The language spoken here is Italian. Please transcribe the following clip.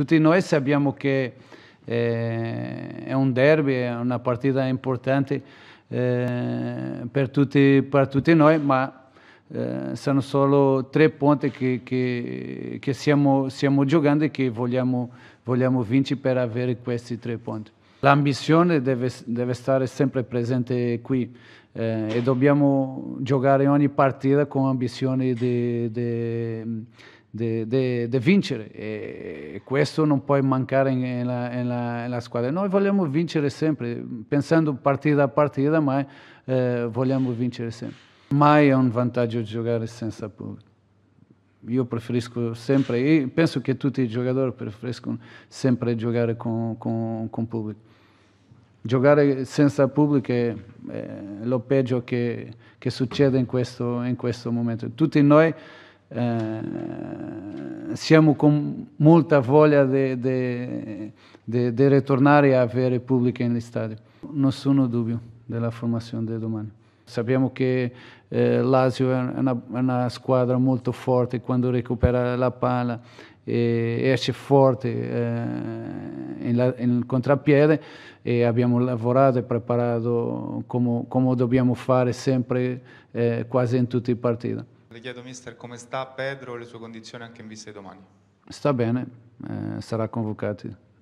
tutti noi sappiamo che eh, è un derby, è una partita importante eh, per, tutti, per, tutti, noi, ma eh, sono solo tre punti che, che, che stiamo, stiamo, giocando e che vogliamo, vogliamo, vincere per avere questi tre punti. L'ambizione deve, deve, stare sempre presente qui eh, e dobbiamo giocare ogni partita con ambizione di, di di vincere e questo non può mancare nella, nella, nella, squadra. Noi vogliamo vincere sempre, pensando partita a partita, ma eh, vogliamo vincere sempre. Mai è un vantaggio giocare senza pubblico. Io preferisco sempre, e penso che tutti i giocatori preferiscono sempre giocare con, con, con pubblico. Giocare senza pubblico è, è lo peggio che, che succede in questo, in questo momento. Tutti noi eh, siamo con molta voglia di ritornare a avere pubblico negli stadi. Nessuno dubbio della formazione di domani. Sappiamo che eh, Lazio è una, una, squadra molto forte quando recupera la palla e esce forte eh, in, la, in contrappiede e abbiamo lavorato e preparato come, come dobbiamo fare sempre eh, quasi in tutte le partite. Le chiedo, mister, come sta Pedro e le sue condizioni anche in vista di domani? Sta bene, eh, sarà convocato.